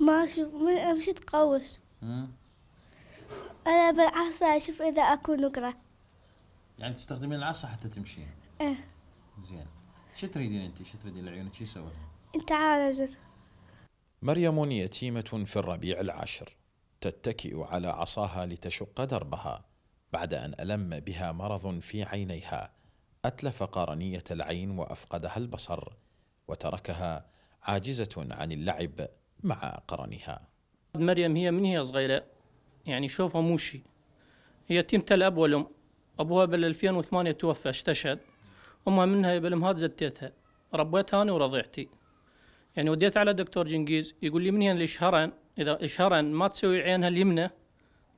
ما أشوف من أمشي تقوس أنا بالعصا أشوف إذا أكو نقرة يعني تستخدمين العصا حتى تمشين إيه زين شو تريدين أنت شو تريدين لعيونك شو يسوي أنت عالجر مريم يتيمة في الربيع العاشر تتكئ على عصاها لتشق دربها بعد أن ألم بها مرض في عينيها أتلف قرنية العين وأفقدها البصر وتركها عاجزة عن اللعب مع قرنها مريم هي من هي صغيرة يعني شوفها موشي هي تمت الأب والأم أبوها بال 2008 توفى استشهد أمها منها بالمهات زتيتها ربيتها أنا ورضيعتي يعني وديت على دكتور جنجيز يقول لي منين اللي شهرا إذا شهرا ما تسوي عينها اليمنى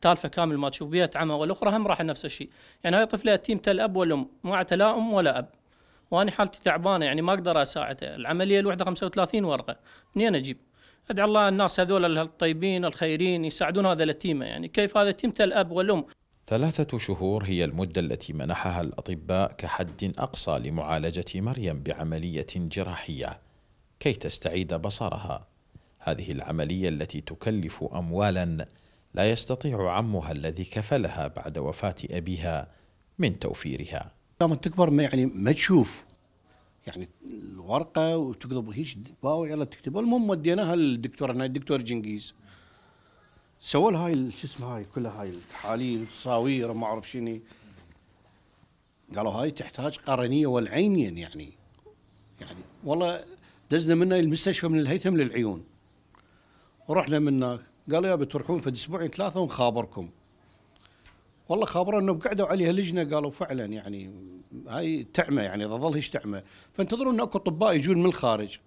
تالفة كامل ما تشوف بها تعمى والأخرى هم راح نفس الشيء يعني هاي طفلة تيمتها الأب والأم عتها لا أم ولا أب وأنا حالتي تعبانة يعني ما أقدر أساعدها العملية الوحدة 35 ورقة منين أجيب ادعو الله الناس هذول الطيبين الخيرين يساعدون هذا اليتيمه يعني كيف هذا يتيمه الاب والام ثلاثة شهور هي المدة التي منحها الأطباء كحد أقصى لمعالجة مريم بعملية جراحية كي تستعيد بصرها. هذه العملية التي تكلف أموالا لا يستطيع عمها الذي كفلها بعد وفاة أبيها من توفيرها. قامت تكبر ما يعني ما تشوف يعني الورقه وتقلب هيك باو يلا تكتبها المهم وديناها للدكتور هنا الدكتور جنكيز سووا لها هاي شو اسمه هاي كلها هاي التحاليل التصاوير ما اعرف شنو قالوا هاي تحتاج قرنيه والعينين يعني يعني والله دزنا منا المستشفى من الهيثم للعيون ورحنا منا قالوا يا بتروحون في اسبوعين ثلاثه ونخابركم والله خابره انهم قعدوا عليها لجنه قالوا فعلا يعني هاي تعمه يعني اذا ظل هيش تعمه فانتظروا ان اكو اطباء يجون من الخارج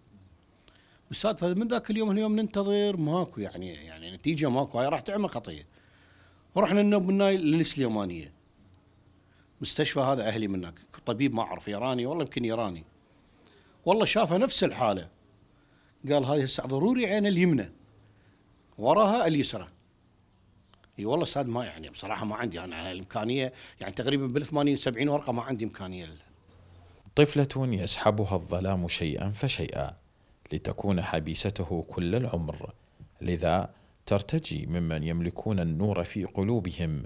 والسالفه من ذاك اليوم اليوم ننتظر ماكو يعني يعني نتيجه ماكو هاي راح تعمه خطيه ورحنا النوب من للسليمانيه مستشفى هذا اهلي منك طبيب ما اعرف ايراني والله يمكن ايراني والله شافها نفس الحاله قال هاي هسه ضروري عين اليمنى وراها اليسرى اي والله استاذ ما يعني بصراحه ما عندي انا الامكانيه يعني تقريبا بال 80 70 ورقه ما عندي امكانيه طفله يسحبها الظلام شيئا فشيئا لتكون حبيسته كل العمر لذا ترتجي ممن يملكون النور في قلوبهم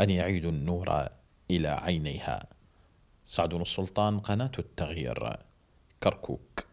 ان يعيدوا النور الى عينيها سعد السلطان قناه التغيير كركوك